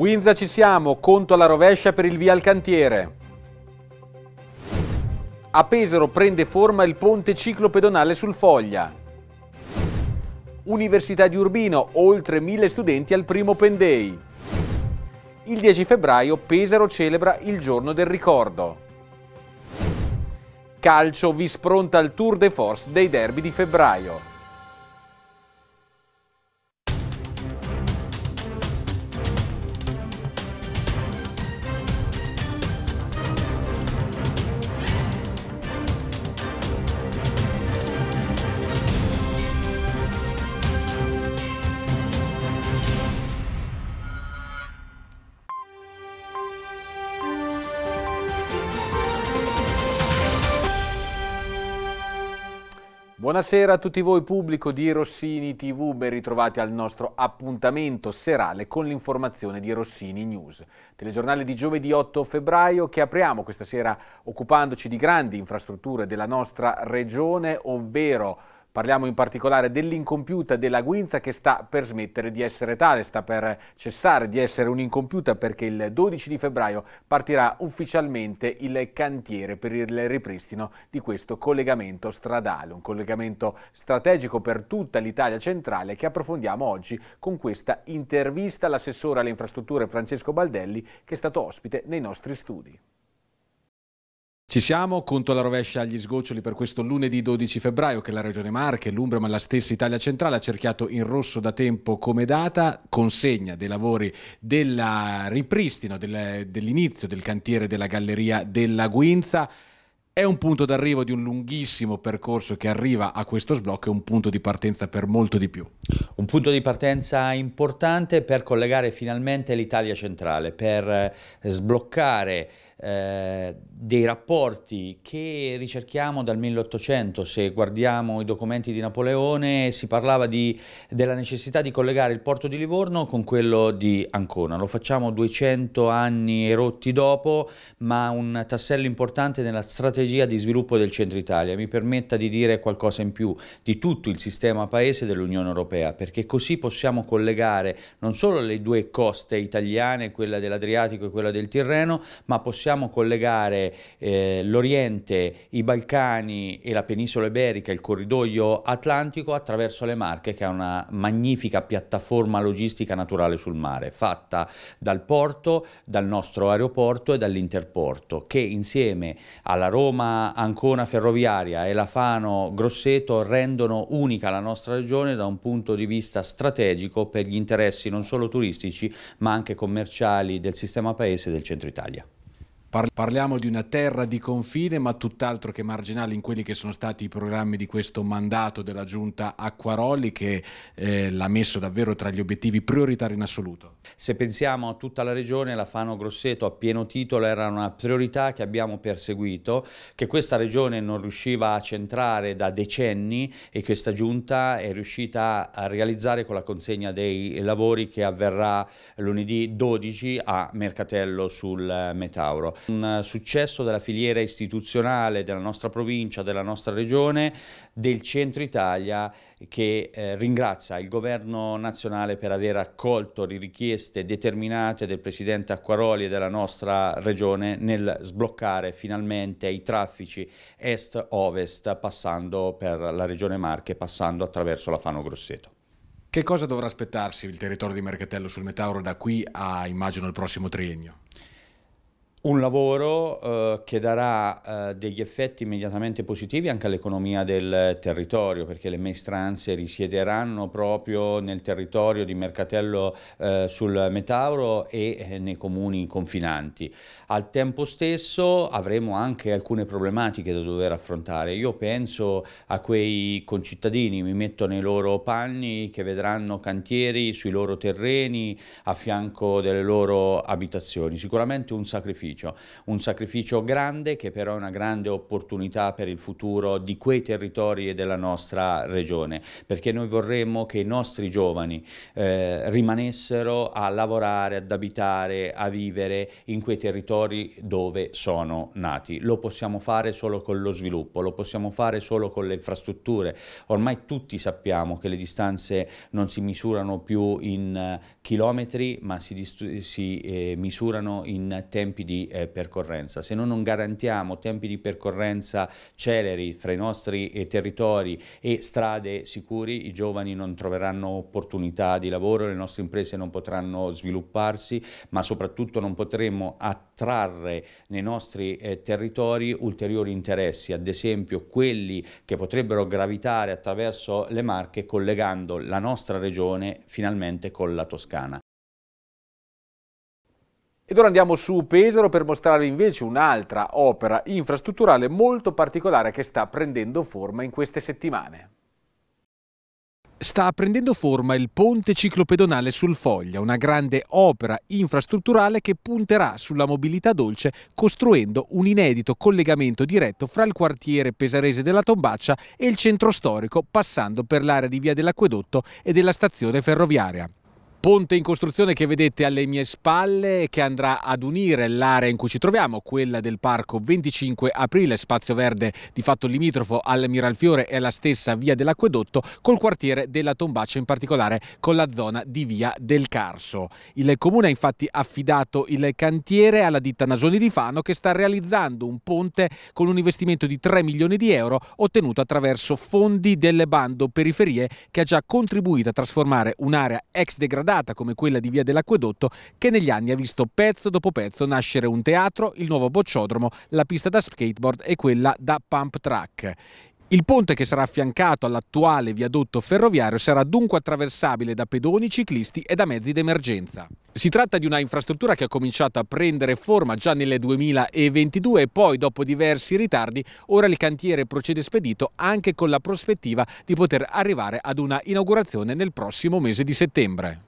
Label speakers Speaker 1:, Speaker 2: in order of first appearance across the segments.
Speaker 1: Guinza ci siamo, conto alla rovescia per il via al cantiere. A Pesaro prende forma il ponte ciclopedonale sul Foglia. Università di Urbino, oltre mille studenti al primo Pendei. Il 10 febbraio Pesaro celebra il giorno del ricordo. Calcio vi spronta il Tour de Force dei derby di febbraio. Buonasera a tutti voi pubblico di Rossini TV, ben ritrovati al nostro appuntamento serale con l'informazione di Rossini News. Telegiornale di giovedì 8 febbraio che apriamo questa sera occupandoci di grandi infrastrutture della nostra regione, ovvero Parliamo in particolare dell'incompiuta della Guinza che sta per smettere di essere tale, sta per cessare di essere un'incompiuta perché il 12 di febbraio partirà ufficialmente il cantiere per il ripristino di questo collegamento stradale, un collegamento strategico per tutta l'Italia centrale che approfondiamo oggi con questa intervista all'assessore alle infrastrutture Francesco Baldelli che è stato ospite nei nostri studi. Ci siamo, conto alla rovescia agli sgoccioli per questo lunedì 12 febbraio che la Regione Marche, l'Umbria ma la stessa Italia Centrale ha cerchiato in rosso da tempo come data consegna dei lavori del ripristino del, dell'inizio del cantiere della Galleria della Guinza. È un punto d'arrivo di un lunghissimo percorso che arriva a questo sblocco, è un punto di partenza per molto di più.
Speaker 2: Un punto di partenza importante per collegare finalmente l'Italia centrale, per eh, sbloccare eh, dei rapporti che ricerchiamo dal 1800, se guardiamo i documenti di Napoleone si parlava di, della necessità di collegare il porto di Livorno con quello di Ancona, lo facciamo 200 anni e rotti dopo, ma un tassello importante nella strategia di sviluppo del centro Italia, mi permetta di dire qualcosa in più di tutto il sistema paese dell'Unione Europea, perché così possiamo collegare non solo le due coste italiane, quella dell'Adriatico e quella del Tirreno, ma possiamo possiamo collegare eh, l'Oriente, i Balcani e la penisola iberica, il corridoio atlantico attraverso le Marche che è una magnifica piattaforma logistica naturale sul mare, fatta dal porto, dal nostro aeroporto e dall'interporto, che insieme alla Roma Ancona ferroviaria e la Fano Grosseto rendono unica la nostra regione da un punto di vista strategico per gli interessi non solo turistici ma anche commerciali del sistema paese del centro
Speaker 1: Italia. Parliamo di una terra di confine ma tutt'altro che marginale in quelli che sono stati i programmi di questo mandato della giunta Acquaroli che eh, l'ha messo davvero tra gli obiettivi prioritari in assoluto.
Speaker 2: Se pensiamo a tutta la regione, la Fano Grosseto a pieno titolo era una priorità che abbiamo perseguito, che questa regione non riusciva a centrare da decenni e questa giunta è riuscita a realizzare con la consegna dei lavori che avverrà lunedì 12 a Mercatello sul Metauro un successo della filiera istituzionale della nostra provincia, della nostra regione, del centro Italia che eh, ringrazia il governo nazionale per aver accolto le richieste determinate del presidente Acquaroli e della nostra regione nel sbloccare finalmente i traffici est-ovest passando per la regione Marche, passando attraverso la Fano Grosseto.
Speaker 1: Che cosa dovrà aspettarsi il territorio di Mercatello sul Metauro da qui a, immagino, il prossimo triennio?
Speaker 2: un lavoro eh, che darà eh, degli effetti immediatamente positivi anche all'economia del territorio, perché le maestranze risiederanno proprio nel territorio di Mercatello eh, sul Metauro e eh, nei comuni confinanti. Al tempo stesso avremo anche alcune problematiche da dover affrontare. Io penso a quei concittadini, mi metto nei loro panni, che vedranno cantieri sui loro terreni a fianco delle loro abitazioni. Sicuramente un sacrificio sacrificio, un sacrificio grande che però è una grande opportunità per il futuro di quei territori e della nostra regione, perché noi vorremmo che i nostri giovani eh, rimanessero a lavorare, ad abitare, a vivere in quei territori dove sono nati. Lo possiamo fare solo con lo sviluppo, lo possiamo fare solo con le infrastrutture. Ormai tutti sappiamo che le distanze non si misurano più in eh, chilometri, ma si, si eh, misurano in tempi di eh, percorrenza. Se noi non garantiamo tempi di percorrenza celeri fra i nostri eh, territori e strade sicuri, i giovani non troveranno opportunità di lavoro, le nostre imprese non potranno svilupparsi, ma soprattutto non potremo attrarre nei nostri eh, territori ulteriori interessi, ad esempio quelli che potrebbero gravitare attraverso le Marche collegando la nostra regione
Speaker 1: finalmente con la Toscana. Ed ora andiamo su Pesaro per mostrarvi invece un'altra opera infrastrutturale molto particolare che sta prendendo forma in queste settimane. Sta prendendo forma il ponte ciclopedonale sul Foglia, una grande opera infrastrutturale che punterà sulla mobilità dolce costruendo un inedito collegamento diretto fra il quartiere pesarese della Tombaccia e il centro storico passando per l'area di via dell'acquedotto e della stazione ferroviaria. Ponte in costruzione che vedete alle mie spalle che andrà ad unire l'area in cui ci troviamo, quella del parco 25 aprile, spazio verde di fatto limitrofo al Miralfiore e alla stessa via dell'acquedotto, col quartiere della Tombaccia, in particolare con la zona di via del Carso. Il comune ha infatti affidato il cantiere alla ditta Nasoni di Fano che sta realizzando un ponte con un investimento di 3 milioni di euro ottenuto attraverso fondi del bando periferie che ha già contribuito a trasformare un'area ex degradata stradata come quella di Via dell'Acquedotto che negli anni ha visto pezzo dopo pezzo nascere un teatro, il nuovo bocciodromo, la pista da skateboard e quella da pump track. Il ponte che sarà affiancato all'attuale viadotto ferroviario sarà dunque attraversabile da pedoni, ciclisti e da mezzi d'emergenza. Si tratta di una infrastruttura che ha cominciato a prendere forma già nel 2022 e poi dopo diversi ritardi ora il cantiere procede spedito anche con la prospettiva di poter arrivare ad una inaugurazione nel prossimo mese di settembre.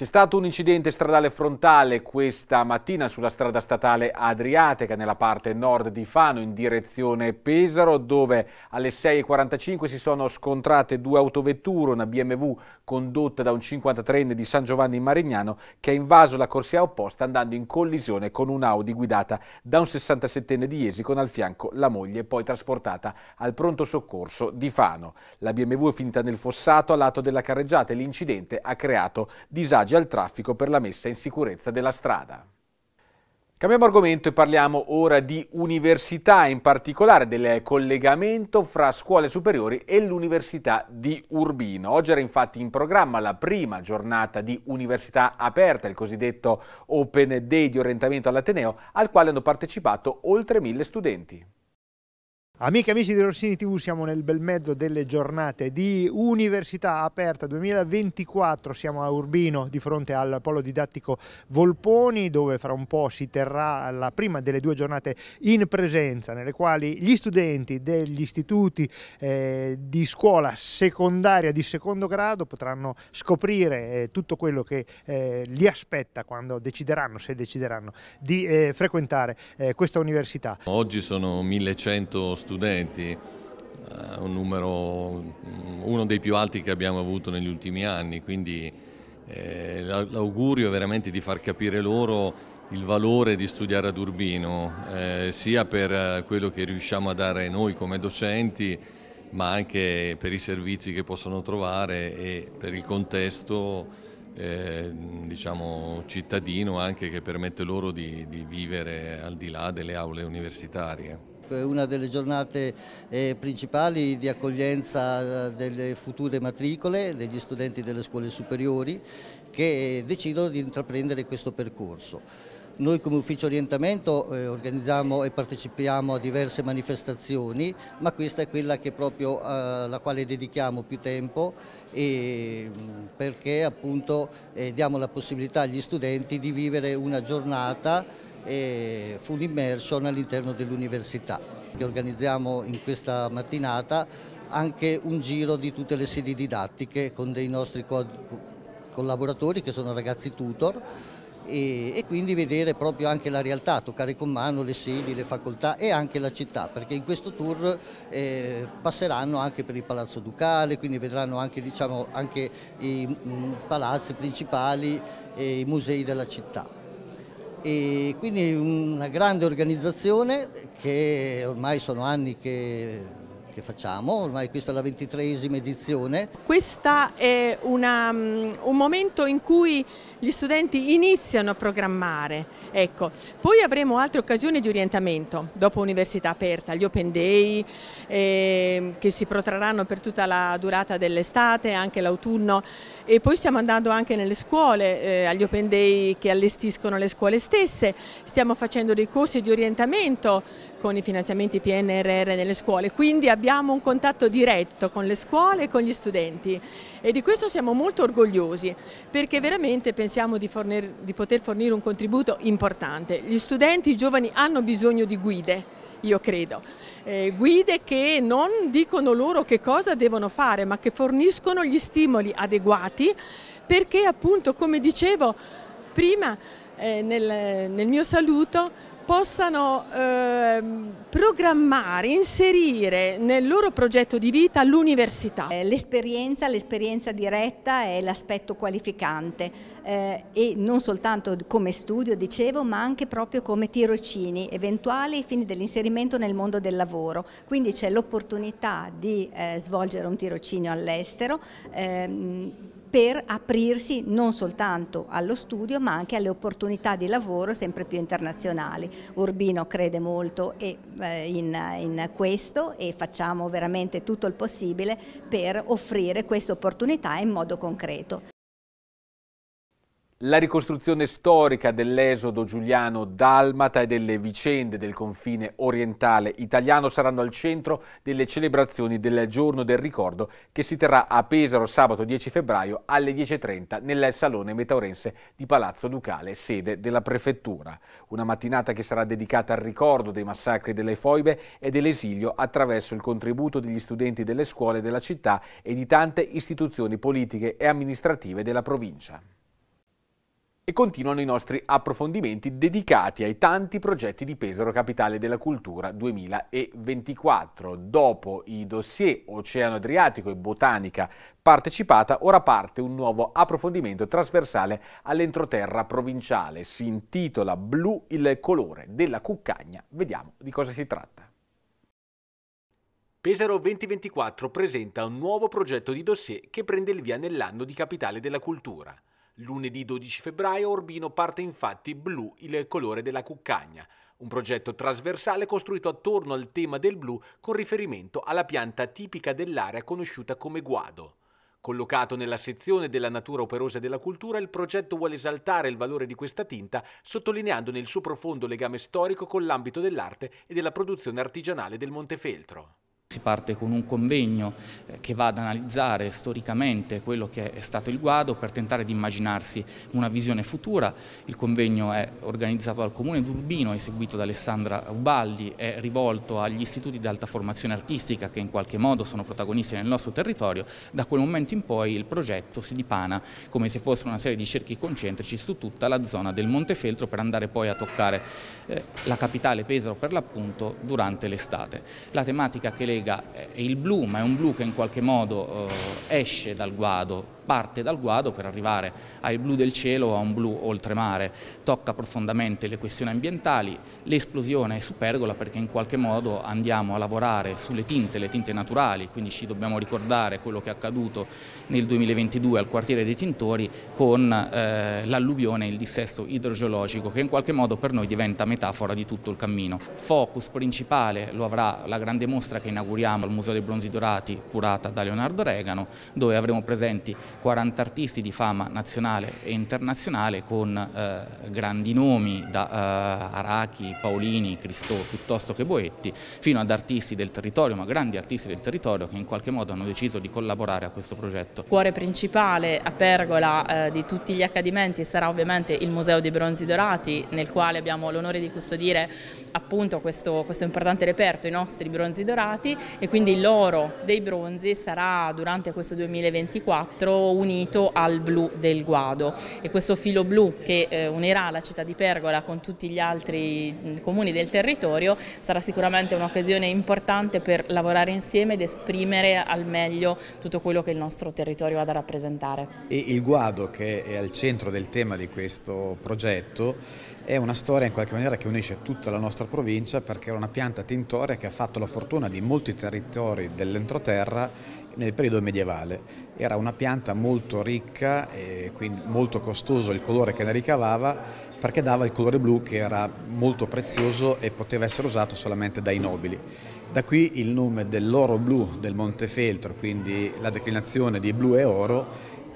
Speaker 1: C'è stato un incidente stradale frontale questa mattina sulla strada statale Adriatica nella parte nord di Fano in direzione Pesaro dove alle 6.45 si sono scontrate due autovetture, una BMW condotta da un 53enne di San Giovanni in Marignano che ha invaso la corsia opposta andando in collisione con un'Audi guidata da un 67enne di Iesi con al fianco la moglie poi trasportata al pronto soccorso di Fano. La BMW è finita nel fossato a lato della carreggiata e l'incidente ha creato disagio disagi al traffico per la messa in sicurezza della strada. Cambiamo argomento e parliamo ora di università, in particolare del collegamento fra scuole superiori e l'Università di Urbino. Oggi era infatti in programma la prima giornata di università aperta, il cosiddetto Open Day di orientamento all'Ateneo, al quale hanno partecipato oltre mille studenti.
Speaker 3: Amiche e amici di Rossini TV, siamo nel bel mezzo delle giornate di Università Aperta 2024, siamo a Urbino di fronte al polo didattico Volponi dove fra un po' si terrà la prima delle due giornate in presenza nelle quali gli studenti degli istituti eh, di scuola secondaria di secondo grado potranno scoprire eh, tutto quello che eh, li aspetta quando decideranno, se decideranno, di eh, frequentare eh, questa università.
Speaker 4: Oggi sono 1100 studenti studenti, eh, un numero uno dei più alti che abbiamo avuto negli ultimi anni, quindi eh, l'augurio è veramente di far capire loro il valore di studiare ad Urbino, eh, sia per quello che riusciamo a dare noi come docenti, ma anche per i servizi che possono trovare e per il contesto eh, diciamo, cittadino anche che permette loro di, di vivere al di là delle aule universitarie
Speaker 5: una delle giornate eh, principali di accoglienza eh, delle future matricole degli studenti delle scuole superiori che eh, decidono di intraprendere questo percorso. Noi come ufficio orientamento eh, organizziamo e partecipiamo a diverse manifestazioni, ma questa è quella proprio, eh, alla quale dedichiamo più tempo e, mm, perché appunto eh, diamo la possibilità agli studenti di vivere una giornata e fu immersion all'interno dell'università organizziamo in questa mattinata anche un giro di tutte le sedi didattiche con dei nostri co collaboratori che sono ragazzi tutor e, e, quindi vedere proprio anche la realtà, toccare con mano le sedi, le facoltà e anche la città, perché in questo tour eh, passeranno anche per il Palazzo Ducale, quindi vedranno anche, diciamo, anche i mh, palazzi principali e i musei della città e quindi una grande organizzazione che ormai sono anni che che facciamo, ormai questa è la ventitreesima edizione. Questo
Speaker 6: è una, mm, un momento in cui gli studenti iniziano a programmare, ecco. poi avremo altre occasioni di orientamento dopo Università Aperta, gli Open Day eh, che si protrarranno per tutta la durata dell'estate, anche l'autunno e poi stiamo andando anche nelle scuole, eh, agli Open Day che allestiscono le scuole stesse, stiamo facendo dei corsi di orientamento con i finanziamenti PNRR nelle scuole, quindi abbiamo un contatto diretto con le scuole e con gli studenti e di questo siamo molto orgogliosi perché veramente pensiamo di, fornir, di poter fornire un contributo importante. Gli studenti, i giovani hanno bisogno di guide io credo, eh, guide che non dicono loro che cosa devono fare ma che forniscono gli stimoli adeguati perché appunto come dicevo prima eh, nel, nel mio saluto possano eh, programmare, inserire nel loro progetto di vita l'università. Eh, l'esperienza, l'esperienza diretta è l'aspetto qualificante eh, e non soltanto come studio, dicevo, ma anche proprio come tirocini eventuali ai fini dell'inserimento nel mondo del lavoro. Quindi c'è l'opportunità di eh, svolgere un tirocinio all'estero. Ehm, per aprirsi non soltanto allo studio ma anche alle opportunità di lavoro sempre più internazionali. Urbino crede molto eh, in, questo e facciamo veramente tutto il possibile per offrire queste opportunità in modo concreto.
Speaker 1: La ricostruzione storica dell'esodo giuliano dalmata e delle vicende del confine orientale italiano saranno al centro delle celebrazioni del giorno del ricordo che si terrà a Pesaro sabato 10 febbraio alle 10.30 nel Salone Metaurense di Palazzo Ducale, sede della Prefettura. Una mattinata che sarà dedicata al ricordo dei massacri delle foibe e dell'esilio attraverso il contributo degli studenti delle scuole della città e di tante istituzioni politiche e amministrative della provincia e continuano i nostri approfondimenti dedicati ai tanti progetti di Pesaro Capitale della Cultura 2024. Dopo i dossier Oceano Adriatico e Botanica partecipata, ora parte un nuovo approfondimento trasversale all'entroterra provinciale. Si intitola Blu il colore della cuccagna. Vediamo di cosa si tratta. Pesaro 2024 presenta un nuovo progetto di dossier che prende il via nell'anno di Capitale della Cultura. Lunedì 12 febbraio Orbino parte infatti blu, il colore della cuccagna, un progetto trasversale costruito attorno al tema del blu con riferimento alla pianta tipica dell'area conosciuta come guado. Collocato nella sezione della natura operosa e della cultura, il progetto vuole esaltare il valore di questa tinta, sottolineandone il suo profondo legame storico con l'ambito dell'arte e della produzione artigianale del
Speaker 7: Montefeltro. Si parte con un convegno eh, che va ad analizzare storicamente quello che è stato il guado per tentare di immaginarsi una visione futura. Il convegno è organizzato dal Comune d'Urbino, eseguito da Alessandra Ubaldi, è rivolto agli istituti di alta formazione artistica che in qualche modo sono protagonisti nel nostro territorio. Da quel momento in poi il progetto si dipana come se fosse una serie di cerchi concentrici su tutta la zona del Montefeltro per andare poi a toccare eh, la capitale Pesaro per l'appunto durante l'estate. La tematica che lei targa eh, è il blu, ma è un blu che in qualche modo eh, esce dal guado, parte dal guado per arrivare al blu del cielo a un blu oltremare. Tocca profondamente le questioni ambientali, l'esplosione è supergola perché in qualche modo andiamo a lavorare sulle tinte, le tinte naturali, quindi ci dobbiamo ricordare quello che è accaduto nel 2022 al quartiere dei Tintori con eh, l'alluvione e il dissesto idrogeologico che in qualche modo per noi diventa metafora di tutto il cammino. Focus principale lo avrà la grande mostra che inauguriamo al Museo dei Bronzi Dorati curata da Leonardo Regano dove avremo presenti 40 artisti di fama nazionale e internazionale con eh, grandi nomi da eh, Arachi, Paolini, Cristò piuttosto che Boetti fino ad artisti del territorio ma grandi artisti del territorio che in qualche modo hanno deciso di collaborare a questo progetto.
Speaker 6: Cuore principale a pergola eh, di tutti gli accadimenti sarà ovviamente il Museo dei Bronzi Dorati nel quale abbiamo l'onore di custodire appunto questo, questo importante reperto, i nostri bronzi dorati e quindi l'oro dei bronzi sarà durante questo 2024 unito al blu del guado e questo filo blu che eh, unirà la città di Pergola con tutti gli altri comuni del territorio sarà sicuramente un'occasione importante per lavorare insieme ed esprimere al meglio tutto quello che il nostro territorio ha da rappresentare.
Speaker 8: E il guado che è al centro del tema di questo progetto è una storia in qualche maniera che unisce tutta la nostra provincia perché è una pianta tintoria che ha fatto la fortuna di molti territori dell'entroterra nel periodo medievale. Era una pianta molto ricca e quindi molto costoso il colore che ne ricavava perché dava il colore blu che era molto prezioso e poteva essere usato solamente dai nobili. Da qui il nome dell'oro blu del Montefeltro, quindi la declinazione di blu e oro,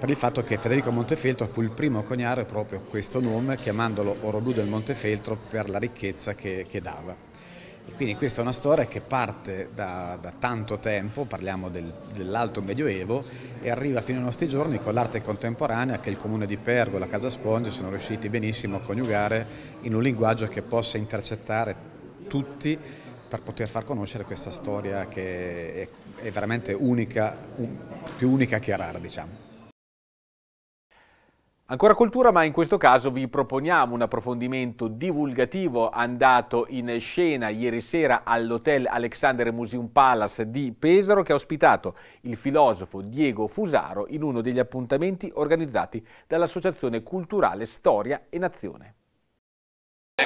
Speaker 8: per il fatto che Federico Montefeltro fu il primo a coniare proprio questo nome, chiamandolo oro blu del Montefeltro per la ricchezza che, che dava. Quindi questa è una storia che parte da, da tanto tempo, parliamo del, dell'alto medioevo, e arriva fino ai nostri giorni con l'arte contemporanea che il comune di Pergola, Casa Sponge sono riusciti benissimo a coniugare in un linguaggio che possa intercettare tutti per poter far conoscere questa storia che è, è veramente unica, un, più unica che rara diciamo.
Speaker 1: Ancora cultura, ma in questo caso vi proponiamo un approfondimento divulgativo andato in scena ieri sera all'Hotel Alexander Museum Palace di Pesaro che ha ospitato il filosofo Diego Fusaro in uno degli appuntamenti organizzati dall'Associazione Culturale Storia e Nazione.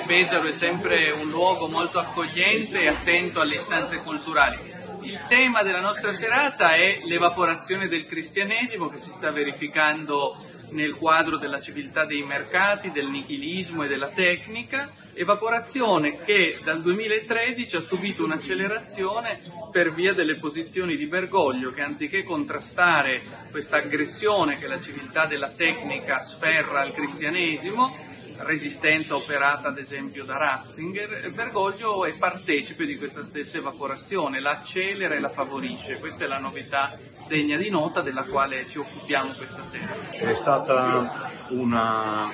Speaker 4: Pesaro è sempre un luogo molto accogliente e attento alle istanze culturali il tema della nostra serata è l'evaporazione del cristianesimo che si sta verificando nel quadro della civiltà dei mercati, del nichilismo e della tecnica, evaporazione che dal 2013 ha subito un'accelerazione per via delle posizioni di Bergoglio che anziché contrastare questa aggressione che la civiltà della tecnica sferra al cristianesimo, resistenza operata ad esempio da Ratzinger, Bergoglio è partecipe di questa stessa evaporazione, la accelera e la favorisce. Questa è la novità degna di nota della quale ci occupiamo questa sera. È stata una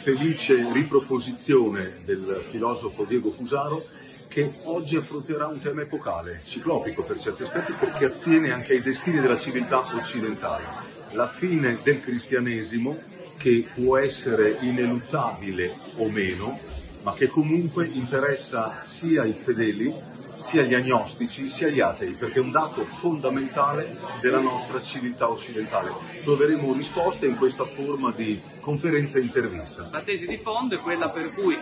Speaker 4: felice riproposizione del filosofo Diego Fusaro che oggi affronterà un tema epocale, ciclopico per certi aspetti, perché attiene anche ai destini della civiltà occidentale. La fine del cristianesimo che può essere ineluttabile o meno, ma che comunque interessa sia i fedeli, sia gli agnostici, sia gli atei, perché è un dato fondamentale della nostra civiltà occidentale. Troveremo risposte in questa forma di conferenza e intervista. La tesi di fondo è quella per cui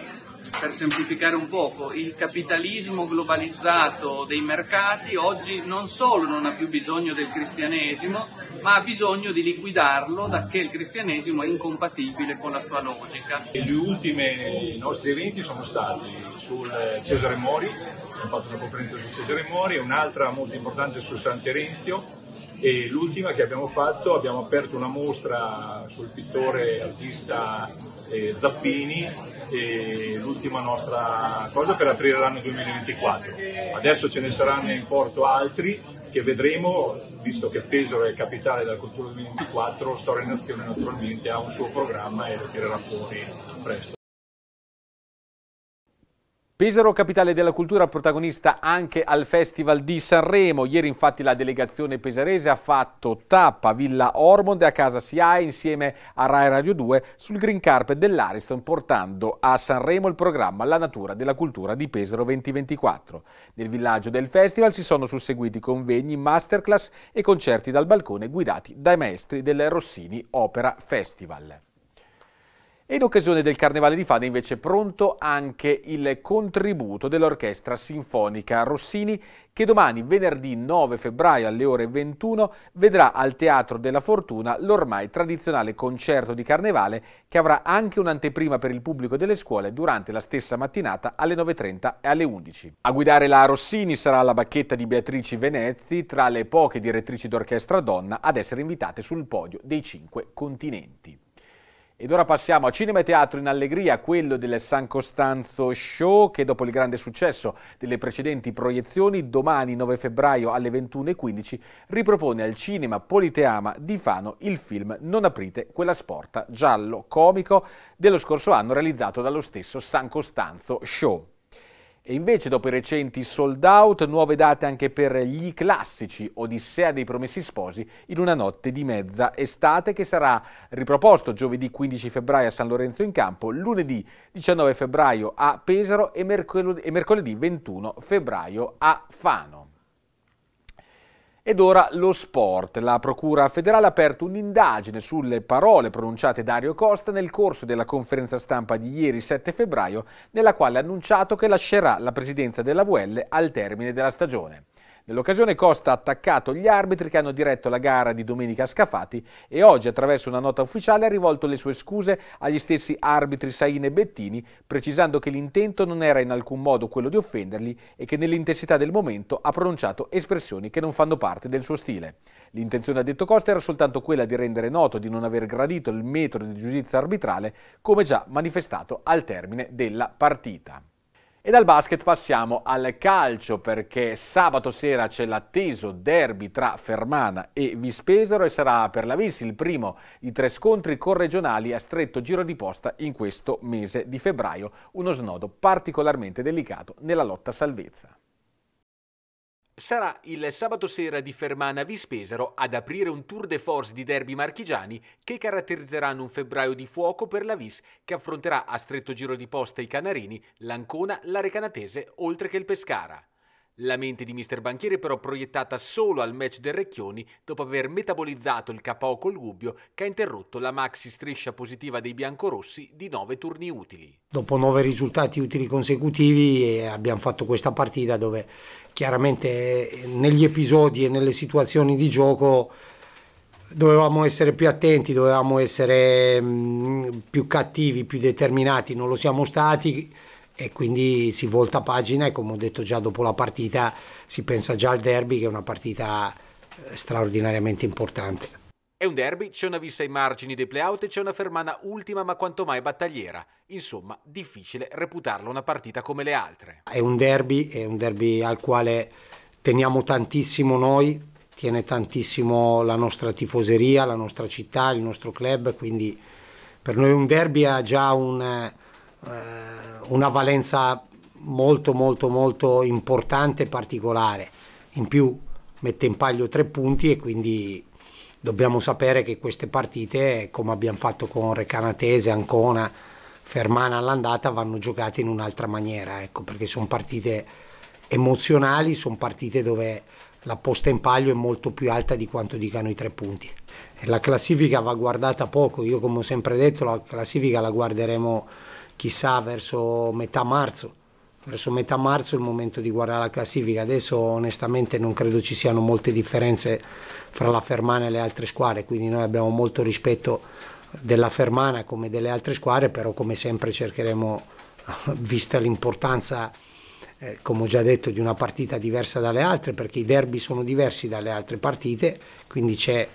Speaker 4: per semplificare un poco, il capitalismo globalizzato dei mercati oggi non solo non ha più bisogno del cristianesimo, ma ha bisogno di liquidarlo da che il cristianesimo è incompatibile con la sua logica. Gli ultimi nostri eventi sono stati sul Cesare Mori, abbiamo fatto una conferenza su Cesare Mori, un'altra molto importante su San Terenzio e l'ultima che abbiamo fatto, abbiamo aperto una mostra sul pittore artista eh, Zaffini e l'ultima nostra cosa per aprire l'anno 2024. Adesso ce ne saranno in porto altri che vedremo, visto che Pesaro è capitale della cultura 2024,
Speaker 7: Storia in Azione naturalmente ha un suo programma e lo tirerà fuori presto.
Speaker 1: Pesaro, capitale della cultura, protagonista anche al Festival di Sanremo. Ieri infatti la delegazione pesarese ha fatto tappa a Villa Ormond e a casa SIAE insieme a Rai Radio 2 sul green carpet dell'Ariston portando a Sanremo il programma La natura della cultura di Pesaro 2024. Nel villaggio del festival si sono susseguiti convegni, masterclass e concerti dal balcone guidati dai maestri del Rossini Opera Festival. E in occasione del Carnevale di Fade invece pronto anche il contributo dell'Orchestra Sinfonica Rossini che domani venerdì 9 febbraio alle ore 21 vedrà al Teatro della Fortuna l'ormai tradizionale concerto di Carnevale che avrà anche un'anteprima per il pubblico delle scuole durante la stessa mattinata alle 9.30 e alle 11. A guidare la Rossini sarà la bacchetta di Beatrice Venezzi tra le poche direttrici d'orchestra donna ad essere invitate sul podio dei cinque continenti. Ed ora passiamo a Cinema e Teatro in Allegria, quello del San Costanzo Show che dopo il grande successo delle precedenti proiezioni domani 9 febbraio alle 21.15 ripropone al cinema Politeama di Fano il film Non aprite quella sporta giallo comico dello scorso anno realizzato dallo stesso San Costanzo Show. E invece dopo i recenti sold out, nuove date anche per gli classici Odissea dei Promessi Sposi in una notte di mezza estate che sarà riproposto giovedì 15 febbraio a San Lorenzo in Campo, lunedì 19 febbraio a Pesaro e mercoledì 21 febbraio a Fano. Ed ora lo sport. La Procura federale ha aperto un'indagine sulle parole pronunciate Dario Costa nel corso della conferenza stampa di ieri 7 febbraio, nella quale ha annunciato che lascerà la presidenza della VL al termine della stagione. Nell'occasione Costa ha attaccato gli arbitri che hanno diretto la gara di domenica a Scafati e oggi attraverso una nota ufficiale ha rivolto le sue scuse agli stessi arbitri Sain e Bettini, precisando che l'intento non era in alcun modo quello di offenderli e che nell'intensità del momento ha pronunciato espressioni che non fanno parte del suo stile. L'intenzione, ha detto Costa, era soltanto quella di rendere noto di non aver gradito il metodo di giudizio arbitrale come già manifestato al termine della partita. E dal basket passiamo al calcio perché sabato sera c'è l'atteso derby tra Fermana e Vispesaro e sarà per la Vis il primo di tre scontri corregionali a stretto giro di posta in questo mese di febbraio, uno snodo particolarmente delicato nella lotta a salvezza. Sarà il sabato sera di Fermana Vispesaro ad aprire un tour de force di derby marchigiani che caratterizzeranno un febbraio di fuoco per la Vis che affronterà a stretto giro di posta i Canarini, l'Ancona, la Recanatese oltre che il Pescara. La mente di mister Banchiere però proiettata solo al match del Recchioni dopo aver metabolizzato il KO col Gubbio che ha interrotto la maxi striscia positiva dei biancorossi di nove turni utili.
Speaker 3: Dopo nove risultati utili consecutivi eh, abbiamo fatto questa partita dove chiaramente eh, negli episodi e nelle situazioni di gioco dovevamo essere più attenti, dovevamo essere mm, più cattivi, più determinati, non lo siamo stati e quindi si volta pagina e come ho detto già dopo la partita si pensa già al derby che è una partita eh, straordinariamente importante.
Speaker 1: È un derby, c'è una vista ai margini dei playout e c'è una fermana ultima ma quanto mai battagliera. Insomma, difficile reputarla una partita come le altre.
Speaker 3: È un derby, è un derby al quale teniamo tantissimo noi, tiene tantissimo la nostra tifoseria, la nostra città, il nostro club, quindi per noi un derby ha già un eh, una valenza molto molto molto importante e particolare. In più mette in paglio tre punti e quindi dobbiamo sapere che queste partite, come abbiamo fatto con Recanatese, Ancona, Fermana all'andata, vanno giocate in un'altra maniera, ecco, perché sono partite emozionali, sono partite dove la posta in palio è molto più alta di quanto dicano i tre punti. E La classifica va guardata poco, io come ho sempre detto la classifica la guarderemo chissà verso metà marzo. Verso metà marzo è il momento di guardare la classifica. Adesso onestamente non credo ci siano molte differenze fra la Fermana e le altre squadre, quindi noi abbiamo molto rispetto della Fermana come delle altre squadre, però come sempre cercheremo, vista l'importanza, eh, come ho già detto, di una partita diversa dalle altre, perché i derby sono diversi dalle altre partite, quindi c'è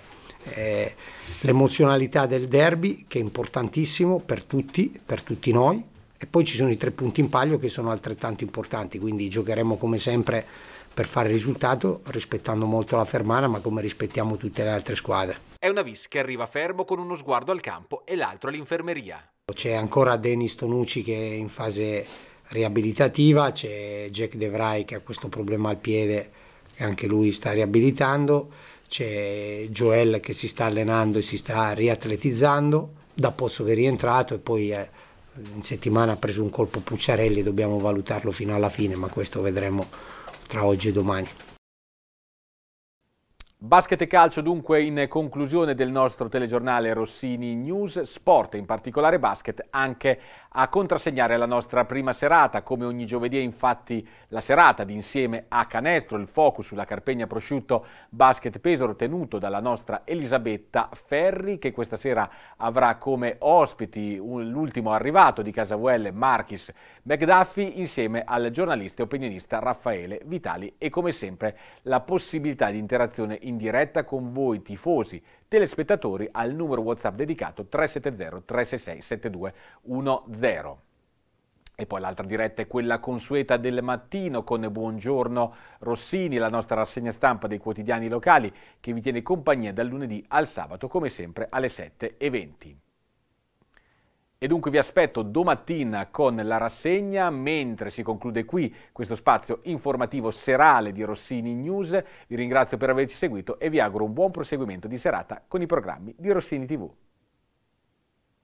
Speaker 3: eh, l'emozionalità del derby che è importantissimo per tutti, per tutti noi e poi ci sono i tre punti in palio che sono altrettanto importanti, quindi giocheremo come sempre per fare risultato rispettando molto la fermana ma come rispettiamo tutte le altre squadre.
Speaker 1: È una vis che arriva fermo con uno sguardo al campo e l'altro all'infermeria.
Speaker 3: C'è ancora Denis Tonucci che è in fase riabilitativa, c'è Jack De che ha questo problema al piede e anche lui sta riabilitando c'è Joel che si sta allenando e si sta riatletizzando da Pozzo che è rientrato e poi eh, in settimana ha preso un colpo Pucciarelli, dobbiamo valutarlo fino alla fine, ma questo vedremo tra oggi e domani.
Speaker 1: Basket e calcio dunque in conclusione del nostro telegiornale Rossini News, sport in particolare basket anche a contrassegnare la nostra prima serata. Come ogni giovedì infatti la serata di insieme a canestro, il focus sulla Carpegna Prosciutto Basket Pesaro tenuto dalla nostra Elisabetta Ferri che questa sera avrà come ospiti l'ultimo arrivato di Casa Casavelle, Marchis McDuffie, insieme al giornalista e opinionista Raffaele Vitali e come sempre la possibilità di interazione in diretta con voi tifosi, telespettatori al numero WhatsApp dedicato 370 366 7210. E poi l'altra diretta è quella consueta del mattino con Buongiorno Rossini, la nostra rassegna stampa dei quotidiani locali che vi tiene compagnia dal lunedì al sabato come sempre alle 7.20. E dunque vi aspetto domattina con la rassegna, mentre si conclude qui questo spazio informativo serale di Rossini News. Vi ringrazio per averci seguito e vi auguro un buon proseguimento di serata con i programmi di Rossini TV.